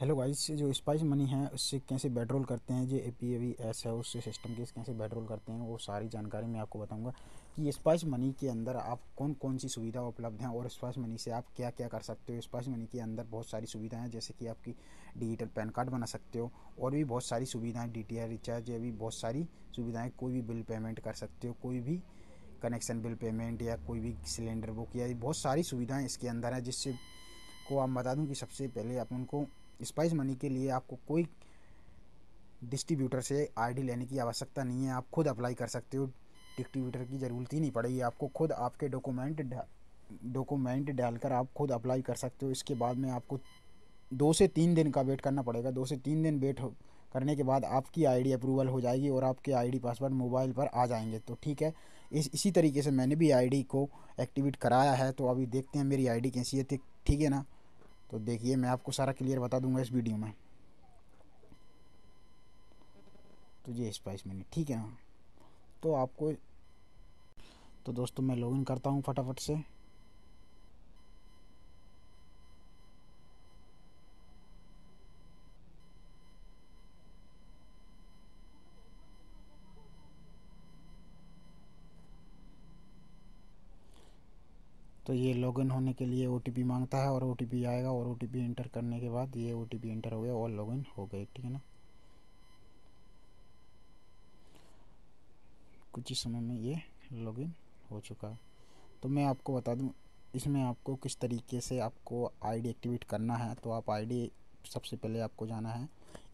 hello guys जो Spice Money है उससे कैसे बेडरोल करते हैं जो A P A V S है उस सिस्टम के कैसे बेडरोल करते हैं वो सारी जानकारी मैं आपको बताऊंगा कि स्पाइस मनी के अंदर आप कौन कौन सी सुविधा उपलब्ध हैं और स्पाइस मनी से आप क्या क्या कर सकते हो स्पाइस मनी के अंदर बहुत सारी सुविधाएं हैं जैसे कि आपकी डिजिटल पैन कार्ड बना सकते हो और भी बहुत सारी सुविधाएँ डी टी आर रिचार्ज या भी बहुत सारी सुविधाएँ कोई भी बिल पेमेंट कर सकते हो कोई भी कनेक्शन बिल पेमेंट या कोई भी सिलेंडर बुक या बहुत सारी सुविधाएँ इसके अंदर हैं जिससे को आप बता दूँ कि सबसे पहले आप उनको स्पाइस मनी के लिए आपको कोई डिस्ट्रीब्यूटर से आईडी लेने की आवश्यकता नहीं है आप खुद अप्लाई कर सकते हो डिस्ट्रीब्यूटर की ज़रूरत ही नहीं पड़ेगी आपको खुद आपके डॉक्यूमेंट डॉक्यूमेंट डालकर आप खुद अप्लाई कर सकते हो इसके बाद में आपको दो से तीन दिन का वेट करना पड़ेगा दो से तीन दिन वेट करने के बाद आपकी आईडी अप्रूवल हो जाएगी और आपके आईडी पासवर्ड मोबाइल पर आ जाएंगे तो ठीक है इस इसी तरीके से मैंने भी आईडी को एक्टिवेट कराया है तो अभी देखते हैं मेरी आईडी कैसी है ठीक है ना तो देखिए मैं आपको सारा क्लियर बता दूंगा इस वीडियो में तो ये स्पाइस मिनट ठीक है ना तो आपको तो दोस्तों मैं लॉगिन करता हूँ फटाफट से तो ये लॉगिन होने के लिए ओ मांगता है और ओ आएगा और ओ एंटर करने के बाद ये ओ एंटर हो गया और लॉगिन हो गए ठीक है ना कुछ ही समय में ये लॉगिन हो चुका है तो मैं आपको बता दूं इसमें आपको किस तरीके से आपको आईडी एक्टिवेट करना है तो आप आईडी सबसे पहले आपको जाना है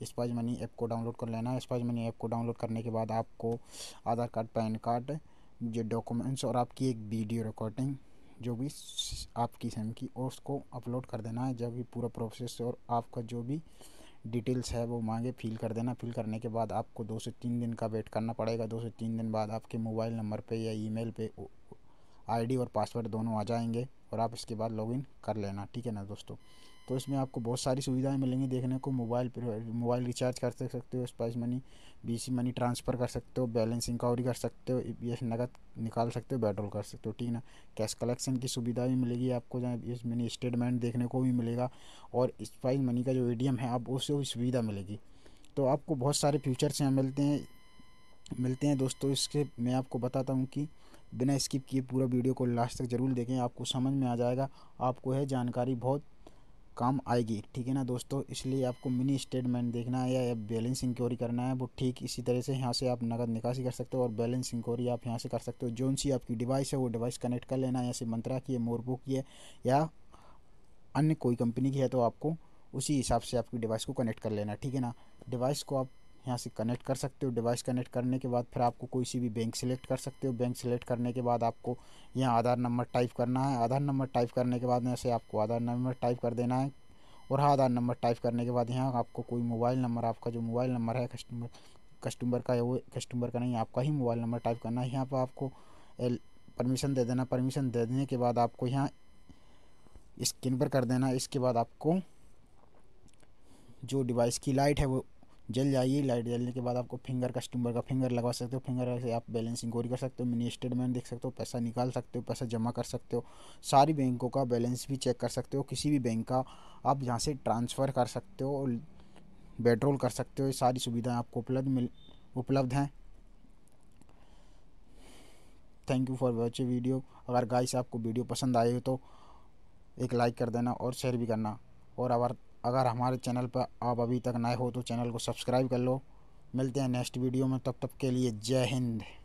स्पाइज मनी ऐप को डाउनलोड कर लेना है स्पाइज मनी ऐप को डाउनलोड करने के बाद आपको आधार कार्ड पैन कार्ड जो डॉक्यूमेंट्स और आपकी एक वीडियो रिकॉर्डिंग जो भी आपकी सिम की और उसको अपलोड कर देना है जब भी पूरा प्रोसेस और आपका जो भी डिटेल्स है वो मांगे फिल कर देना फिल करने के बाद आपको दो से तीन दिन का वेट करना पड़ेगा दो से तीन दिन बाद आपके मोबाइल नंबर पे या ईमेल पे आईडी और पासवर्ड दोनों आ जाएंगे और आप इसके बाद लॉगिन कर लेना ठीक है ना दोस्तों तो इसमें आपको बहुत सारी सुविधाएं मिलेंगी देखने को मोबाइल मोबाइल रिचार्ज कर सकते हो Spice Money BC money transfer कर सकते हो बैलेंस इंक्वायरी कर सकते हो ये नकद निकाल सकते हो बैट्रोल कर सकते हो ठीक है ना कैश कलेक्शन की सुविधा भी मिलेगी आपको जहाँ इस मनी स्टेटमेंट देखने को भी मिलेगा और स्पाइस मनी का जो ए है आप उससे भी सुविधा मिलेगी तो आपको बहुत सारे फ्यूचर्स यहाँ मिलते हैं मिलते हैं दोस्तों इसके मैं आपको बताता हूँ कि बिना स्किप किए पूरा वीडियो को लास्ट तक ज़रूर देखें आपको समझ में आ जाएगा आपको है जानकारी बहुत काम आएगी ठीक है ना दोस्तों इसलिए आपको मिनी स्टेटमेंट देखना है या बैलेंस इंक्वायरी करना है वो ठीक इसी तरह से यहाँ से आप नकद निकासी कर सकते हो और बैलेंस इंक्वायरी आप यहाँ से कर सकते हो जोन सी आपकी डिवाइस है वो डिवाइस कनेक्ट कर लेना जैसे मंत्रा की है मोरबो की है या अन्य कोई कंपनी की है तो आपको उसी हिसाब से आपकी डिवाइस को कनेक्ट कर लेना ठीक है ना डिवाइस को आप यहाँ से कनेक्ट कर सकते हो डिवाइस कनेक्ट करने के बाद फिर आपको कोई सी भी बैंक सेलेक्ट कर सकते हो बैंक सेलेक्ट करने के बाद आपको यहाँ आधार नंबर टाइप करना है आधार नंबर टाइप करने के बाद यहाँ से आपको आधार नंबर टाइप कर देना है और हाँ, आधार नंबर टाइप करने के बाद यहाँ आपको कोई मोबाइल नंबर आपका जो मोबाइल नंबर है कस्टमर कस्टमर का वो कस्टमर का नहीं आपका ही मोबाइल नंबर टाइप करना है यहाँ पर आपको परमिशन दे देना परमिशन दे देने के बाद आपको यहाँ स्क्रीन पर कर देना इसके बाद आपको जो डिवाइस की लाइट है वो जल जाइए लाइट जलने के बाद आपको फिंगर कस्टमर का फिंगर लगवा सकते हो फिंगर से आप बैलेंस इंक्वारी कर सकते हो मिनी स्टेटमेंट देख सकते हो पैसा निकाल सकते हो पैसा जमा कर सकते हो सारी बैंकों का बैलेंस भी चेक कर सकते हो किसी भी बैंक का आप यहाँ से ट्रांसफ़र कर सकते हो बेट्रोल कर सकते हो ये सारी सुविधाएँ आपको उपलब्ध मिल उपलब्ध हैं thank you for watching video अगर गाइस आपको वीडियो पसंद आए हो तो एक लाइक कर देना और शेयर भी करना और अगर अगर हमारे चैनल पर आप अभी तक नए हो तो चैनल को सब्सक्राइब कर लो मिलते हैं नेक्स्ट वीडियो में तब तक के लिए जय हिंद